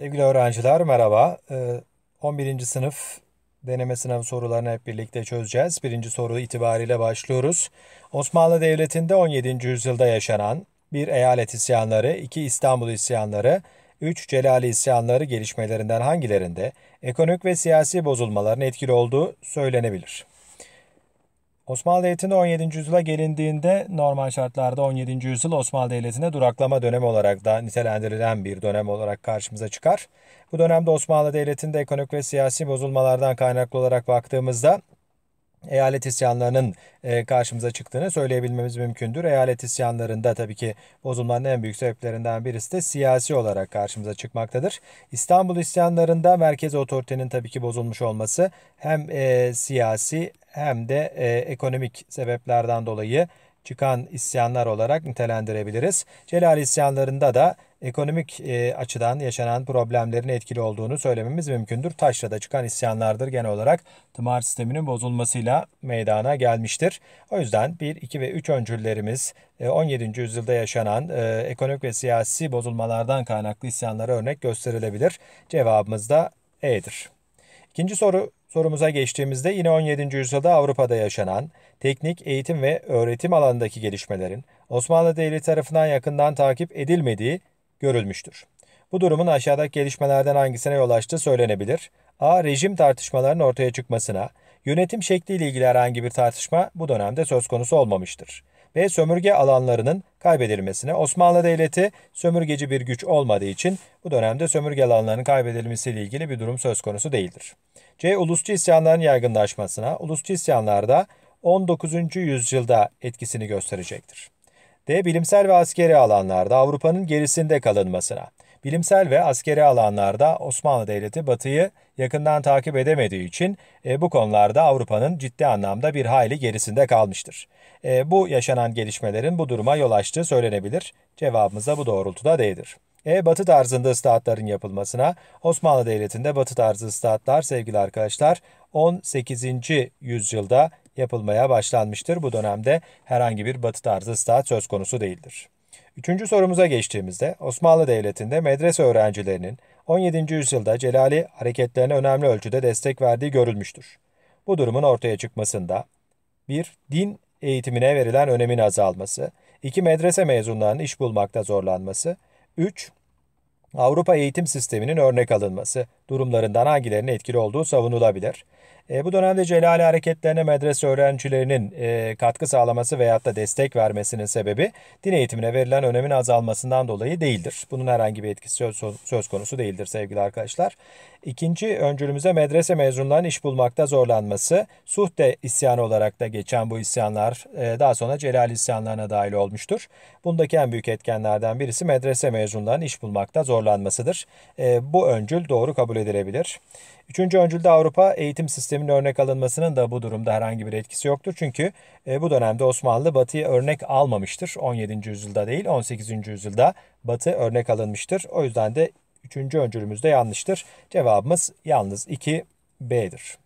Sevgili öğrenciler merhaba. 11. Ee, sınıf deneme sınav sorularını hep birlikte çözeceğiz. Birinci soru itibariyle başlıyoruz. Osmanlı Devleti'nde 17. yüzyılda yaşanan bir eyalet isyanları, iki İstanbul isyanları, üç Celali isyanları gelişmelerinden hangilerinde ekonomik ve siyasi bozulmaların etkili olduğu söylenebilir? Osmanlı Devleti'nin 17. yüzyıla gelindiğinde normal şartlarda 17. yüzyıl Osmanlı Devleti'ne duraklama dönemi olarak da nitelendirilen bir dönem olarak karşımıza çıkar. Bu dönemde Osmanlı Devleti'nde ekonomik ve siyasi bozulmalardan kaynaklı olarak baktığımızda eyalet isyanlarının e, karşımıza çıktığını söyleyebilmemiz mümkündür. Eyalet isyanlarında tabii ki bozulmanın en büyük sebeplerinden birisi de siyasi olarak karşımıza çıkmaktadır. İstanbul isyanlarında merkez otoritenin tabii ki bozulmuş olması hem e, siyasi hem de e, ekonomik sebeplerden dolayı çıkan isyanlar olarak nitelendirebiliriz. Celal isyanlarında da ekonomik e, açıdan yaşanan problemlerin etkili olduğunu söylememiz mümkündür. Taşra'da çıkan isyanlardır genel olarak tımar sisteminin bozulmasıyla meydana gelmiştir. O yüzden 1, 2 ve 3 öncüllerimiz e, 17. yüzyılda yaşanan e, ekonomik ve siyasi bozulmalardan kaynaklı isyanlara örnek gösterilebilir. Cevabımız da E'dir. İkinci soru Sorumuza geçtiğimizde yine 17. yüzyılda Avrupa'da yaşanan teknik, eğitim ve öğretim alanındaki gelişmelerin Osmanlı Devleti tarafından yakından takip edilmediği görülmüştür. Bu durumun aşağıdaki gelişmelerden hangisine yol açtığı söylenebilir. A. Rejim tartışmalarının ortaya çıkmasına, yönetim şekliyle ilgili herhangi bir tartışma bu dönemde söz konusu olmamıştır ve sömürge alanlarının kaybedilmesine. Osmanlı Devleti sömürgeci bir güç olmadığı için bu dönemde sömürge alanlarının kaybedilmesiyle ilgili bir durum söz konusu değildir. C. Ulusçu isyanların yaygınlaşmasına. Ulusçu isyanlarda 19. yüzyılda etkisini gösterecektir. D. Bilimsel ve askeri alanlarda Avrupa'nın gerisinde kalınmasına. Bilimsel ve askeri alanlarda Osmanlı Devleti Batı'yı yakından takip edemediği için e, bu konularda Avrupa'nın ciddi anlamda bir hayli gerisinde kalmıştır. E, bu yaşanan gelişmelerin bu duruma yol açtığı söylenebilir. Cevabımız da bu doğrultuda değildir. E, batı tarzında ıslahatların yapılmasına Osmanlı Devleti'nde batı tarzı ıslahatlar sevgili arkadaşlar 18. yüzyılda yapılmaya başlanmıştır. Bu dönemde herhangi bir batı tarzı ıslahat söz konusu değildir. Üçüncü sorumuza geçtiğimizde Osmanlı Devleti'nde medrese öğrencilerinin 17. yüzyılda Celali hareketlerine önemli ölçüde destek verdiği görülmüştür. Bu durumun ortaya çıkmasında 1. Din eğitimine verilen önemin azalması 2. Medrese mezunlarının iş bulmakta zorlanması 3. Avrupa eğitim sisteminin örnek alınması durumlarından hangilerinin etkili olduğu savunulabilir. E, bu dönemde Celali hareketlerine medrese öğrencilerinin e, katkı sağlaması veyahut da destek vermesinin sebebi din eğitimine verilen önemin azalmasından dolayı değildir. Bunun herhangi bir etkisi söz, söz konusu değildir sevgili arkadaşlar. İkinci öncülümüze medrese mezunlarının iş bulmakta zorlanması, Suhte isyanı olarak da geçen bu isyanlar e, daha sonra Celali isyanlarına dahil olmuştur. Bundaki en büyük etkenlerden birisi medrese mezunlarının iş bulmakta zorlanmasıdır. E, bu öncül doğru kabul kabul edilebilir. Üçüncü öncülde Avrupa eğitim sisteminin örnek alınmasının da bu durumda herhangi bir etkisi yoktur. Çünkü e, bu dönemde Osmanlı Batı'ya örnek almamıştır. 17. yüzyılda değil 18. yüzyılda Batı örnek alınmıştır. O yüzden de üçüncü öncülümüz de yanlıştır. Cevabımız yalnız 2 B'dir.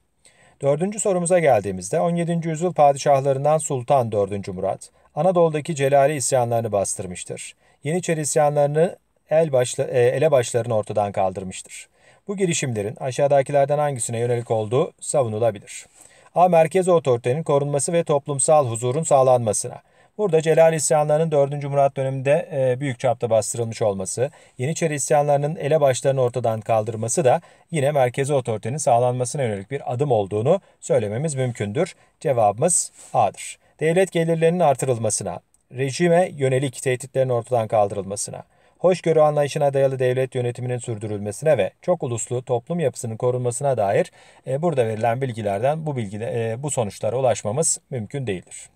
Dördüncü sorumuza geldiğimizde 17. yüzyıl padişahlarından Sultan 4. Murat, Anadolu'daki Celali isyanlarını bastırmıştır. Yeniçeri isyanlarını el başla, ele başlarını ortadan kaldırmıştır. Bu girişimlerin aşağıdakilerden hangisine yönelik olduğu savunulabilir. A. Merkez otoritenin korunması ve toplumsal huzurun sağlanmasına. Burada Celal isyanlarının 4. Murat döneminde e, büyük çapta bastırılmış olması, Yeniçeri isyanlarının elebaşlarını ortadan kaldırması da yine merkezi otoritenin sağlanmasına yönelik bir adım olduğunu söylememiz mümkündür. Cevabımız A'dır. Devlet gelirlerinin artırılmasına, rejime yönelik tehditlerin ortadan kaldırılmasına, hoşgörü anlayışına dayalı devlet yönetiminin sürdürülmesine ve çok uluslu toplum yapısının korunmasına dair e, burada verilen bilgilerden bu bilgi e, bu sonuçlara ulaşmamız mümkün değildir.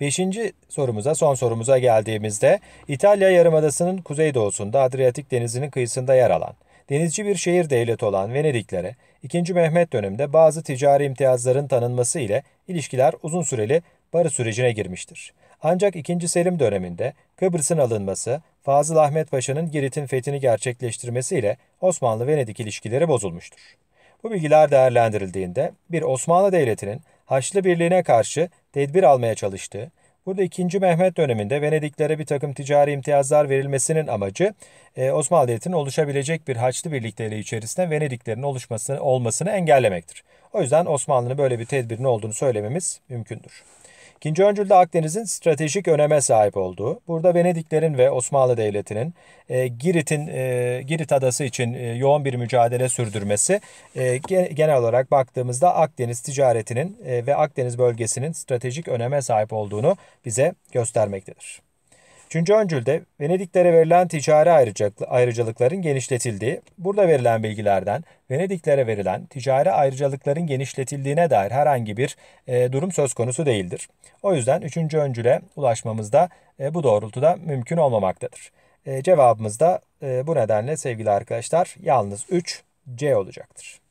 Beşinci sorumuza, son sorumuza geldiğimizde İtalya Yarımadası'nın kuzeydoğusunda Adriyatik Denizi'nin kıyısında yer alan, denizci bir şehir devleti olan Venediklere 2. Mehmet döneminde bazı ticari imtiyazların tanınması ile ilişkiler uzun süreli barış sürecine girmiştir. Ancak 2. Selim döneminde Kıbrıs'ın alınması Fazıl Ahmet Paşa'nın Girit'in fethini gerçekleştirmesiyle Osmanlı-Venedik ilişkileri bozulmuştur. Bu bilgiler değerlendirildiğinde bir Osmanlı Devleti'nin Haçlı Birliği'ne karşı tedbir almaya çalıştığı, burada 2. Mehmet döneminde Venediklere bir takım ticari imtiyazlar verilmesinin amacı e, Osmanlı Devleti'nin oluşabilecek bir Haçlı Birlik içerisinde Venediklerin oluşmasını, olmasını engellemektir. O yüzden Osmanlı'nın böyle bir tedbirinin olduğunu söylememiz mümkündür. İkinci öncülde Akdeniz'in stratejik öneme sahip olduğu, burada Venediklerin ve Osmanlı Devleti'nin e, Girit'in e, Girit adası için e, yoğun bir mücadele sürdürmesi e, genel olarak baktığımızda Akdeniz ticaretinin e, ve Akdeniz bölgesinin stratejik öneme sahip olduğunu bize göstermektedir. Üçüncü öncülde Venediklere verilen ticari ayrıcalıkların genişletildiği, burada verilen bilgilerden Venediklere verilen ticari ayrıcalıkların genişletildiğine dair herhangi bir e, durum söz konusu değildir. O yüzden üçüncü öncüle ulaşmamız da e, bu doğrultuda mümkün olmamaktadır. E, cevabımız da e, bu nedenle sevgili arkadaşlar yalnız 3 C olacaktır.